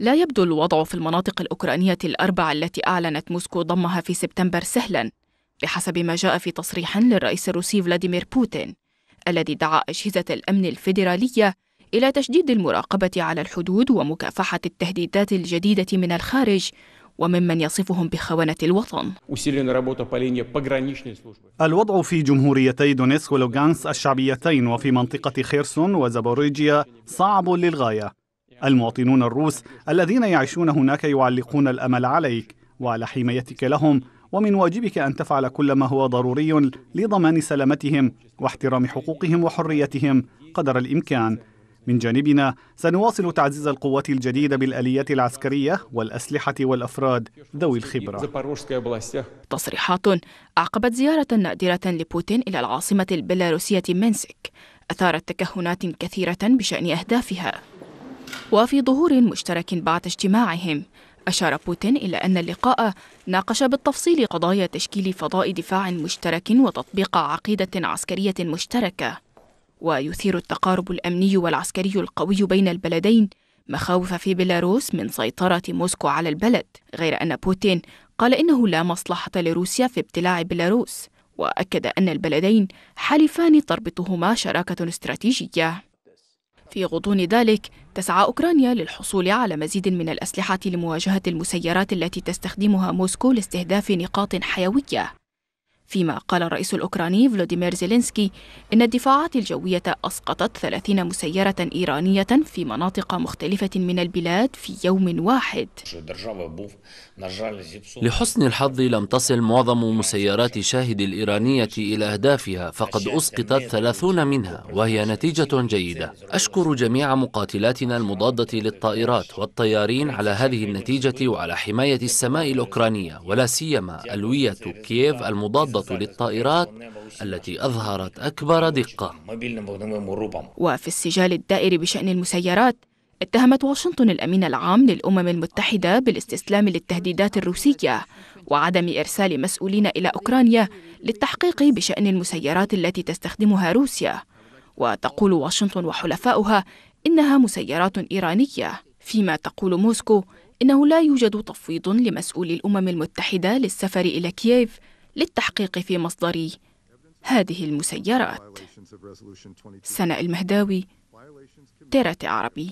لا يبدو الوضع في المناطق الأوكرانية الأربع التي أعلنت موسكو ضمها في سبتمبر سهلا بحسب ما جاء في تصريح للرئيس الروسي فلاديمير بوتين الذي دعا أجهزة الأمن الفيدرالية إلى تشديد المراقبة على الحدود ومكافحة التهديدات الجديدة من الخارج وممن يصفهم بخونة الوطن الوضع في جمهوريتي دونيسك ولوغانس الشعبيتين وفي منطقة خيرسون وزابوريجيا صعب للغاية المواطنون الروس الذين يعيشون هناك يعلقون الامل عليك وعلى حمايتك لهم ومن واجبك ان تفعل كل ما هو ضروري لضمان سلامتهم واحترام حقوقهم وحريتهم قدر الامكان من جانبنا سنواصل تعزيز القوات الجديدة بالآليات العسكرية والأسلحة والأفراد ذوي الخبرة تصريحات أعقبت زيارة نادرة لبوتين إلى العاصمة البيلاروسية منسك أثارت تكهنات كثيرة بشأن أهدافها وفي ظهور مشترك بعد اجتماعهم أشار بوتين إلى أن اللقاء ناقش بالتفصيل قضايا تشكيل فضاء دفاع مشترك وتطبيق عقيدة عسكرية مشتركة ويثير التقارب الأمني والعسكري القوي بين البلدين مخاوف في بيلاروس من سيطرة موسكو على البلد غير أن بوتين قال إنه لا مصلحة لروسيا في ابتلاع بيلاروس وأكد أن البلدين حلفان تربطهما شراكة استراتيجية في غضون ذلك تسعى أوكرانيا للحصول على مزيد من الأسلحة لمواجهة المسيرات التي تستخدمها موسكو لاستهداف نقاط حيوية فيما قال الرئيس الأوكراني فلوديمير زيلينسكي إن الدفاعات الجوية أسقطت 30 مسيرة إيرانية في مناطق مختلفة من البلاد في يوم واحد لحسن الحظ لم تصل معظم مسيرات شاهد الإيرانية إلى أهدافها فقد أسقطت 30 منها وهي نتيجة جيدة أشكر جميع مقاتلاتنا المضادة للطائرات والطيارين على هذه النتيجة وعلى حماية السماء الأوكرانية ولا سيما ألوية كييف المضادة الخطة للطائرات التي أظهرت أكبر دقة وفي السجال الدائري بشأن المسيرات اتهمت واشنطن الأمين العام للأمم المتحدة بالاستسلام للتهديدات الروسية وعدم إرسال مسؤولين إلى أوكرانيا للتحقيق بشأن المسيرات التي تستخدمها روسيا وتقول واشنطن وحلفاؤها إنها مسيرات إيرانية فيما تقول موسكو إنه لا يوجد تفويض لمسؤولي الأمم المتحدة للسفر إلى كييف للتحقيق في مصدر هذه المسيرات سناء المهداوي تيرة عربي